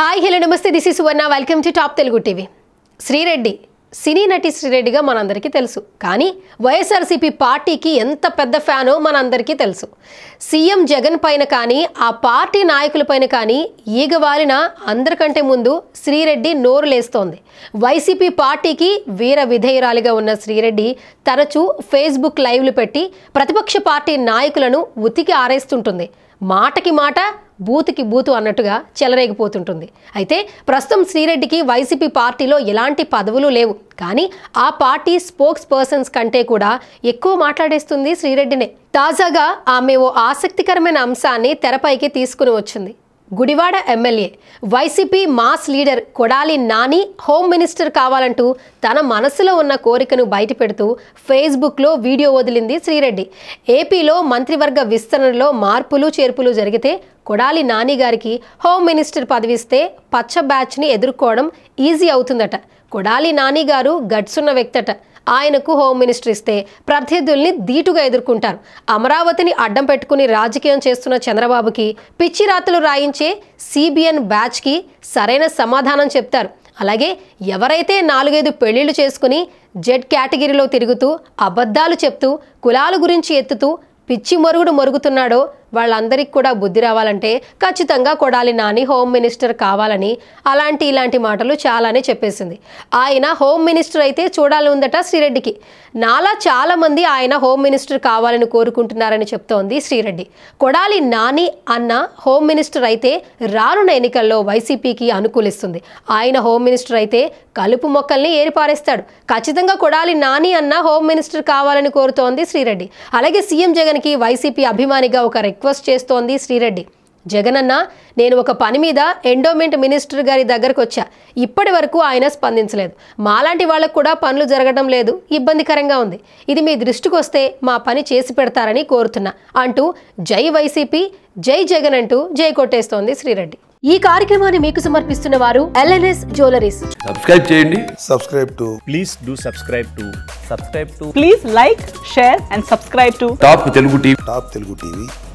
hi hello నమస్తే this is one welcome to top Telugu TV Sri Reddy సినీ నటి శ్రీరెడ్డిగా మనందరికీ తెలుసు కానీ వైఎస్ఆర్సీపీ పార్టీకి ఎంత పెద్ద ఫ్యానో మనందరికీ తెలుసు సీఎం జగన్ పైన కానీ ఆ పార్టీ నాయకులపైన కానీ వాలిన అందరికంటే ముందు శ్రీరెడ్డి నోరు లేస్తోంది వైసీపీ పార్టీకి వీర విధేయురాలిగా ఉన్న శ్రీరెడ్డి తరచూ ఫేస్బుక్ లైవ్లు పెట్టి ప్రతిపక్ష పార్టీ నాయకులను ఉతికి ఆరేస్తుంటుంది మాటకి మాట బూతుకి బూతు అన్నట్టుగా చెలరేగిపోతుంటుంది అయితే ప్రస్తుతం శ్రీరెడ్డికి వైసీపీ పార్టీలో ఎలాంటి పదవులు లేవు కానీ ఆ పార్టీ స్పోక్స్ పర్సన్స్ కంటే కూడా ఎక్కువ మాట్లాడేస్తుంది శ్రీరెడ్డినే తాజాగా ఆమె ఓ ఆసక్తికరమైన అంశాన్ని తెరపైకి తీసుకుని వచ్చింది Gudivada MLA YCP mass leader Kodali Nani home minister కావాలంటూ తన మనసులో ఉన్న కోరికను బయటపెడుతూ ఫేస్బుక్లో వీడియో వదిలింది శ్రీరెడ్డి ఏపీలో మంత్రివర్గ విస్తరణలో మార్పులు చేర్పులు జరిగితే కొడాలి నాని గారికి హోమ్ మినిస్టర్ పదవిస్తే పచ్చ బ్యాచ్ని ఎదుర్కోవడం ఈజీ అవుతుందట కొడాలి నాని గారు గట్సున్న వ్యక్తట ఆయనకు హోమ్ మినిస్టర్ ఇస్తే ప్రత్యర్థుల్ని ధీటుగా ఎదుర్కొంటారు అమరావతిని అడ్డం పెట్టుకుని రాజకీయం చేస్తున్న చంద్రబాబుకి పిచ్చి రాతలు రాయించే సిబిఎన్ బ్యాచ్కి సరైన సమాధానం చెప్తారు అలాగే ఎవరైతే నాలుగైదు పెళ్లిళ్ళు చేసుకుని జెడ్ కేటగిరీలో తిరుగుతూ అబద్ధాలు చెప్తూ కులాల గురించి ఎత్తుతూ పిచ్చి మరుగుడు మరుగుతున్నాడో వాళ్ళందరికీ కూడా బుద్ధి రావాలంటే ఖచ్చితంగా కొడాలి నాని హోమ్ మినిస్టర్ కావాలని అలాంటి ఇలాంటి మాటలు చాలానే చెప్పేసింది ఆయన హోమ్ మినిస్టర్ అయితే చూడాలి ఉందట శ్రీరెడ్డికి నాలా చాలామంది ఆయన హోమ్ మినిస్టర్ కావాలని కోరుకుంటున్నారని చెప్తోంది శ్రీరెడ్డి కొడాలి నాని అన్న హోమ్ మినిస్టర్ అయితే రానున్న ఎన్నికల్లో వైసీపీకి అనుకూలిస్తుంది ఆయన హోమ్ మినిస్టర్ అయితే కలుపు మొక్కల్ని ఏరిపారేస్తాడు ఖచ్చితంగా కొడాలి నాని అన్న హోమ్ మినిస్టర్ కావాలని కోరుతోంది శ్రీరెడ్డి అలాగే సీఎం జగన్కి వైసీపీ అభిమానిగా ఒక రిక్వెస్ట్ చేస్తోంది శ్రీరెడ్డి జగనన్న నేను ఒక పని మీద ఎండోమెంట్ మినిస్టర్ గారి దగ్గరకు వచ్చా ఇప్పటి వరకు ఆయన స్పందించలేదు మాలాంటి వాళ్ళకు కూడా పనులు జరగడం లేదు ఇబ్బందికరంగా ఉంది ఇది మీ దృష్టికి వస్తే మా పని చేసి పెడతారని కోరుతున్నా అంటూ జై వైసీపీ జై జగన్ అంటూ జై కొట్టేస్తోంది శ్రీరెడ్డి ఈ కార్యక్రమాన్ని మీకు సమర్పిస్తున్న వారు ఎల్ఎన్ఎస్ జ్యువెలరీస్ సబ్స్క్రైబ్ చేయండి subscribe to please do subscribe to subscribe to please like share and subscribe to top Telugu TV top Telugu TV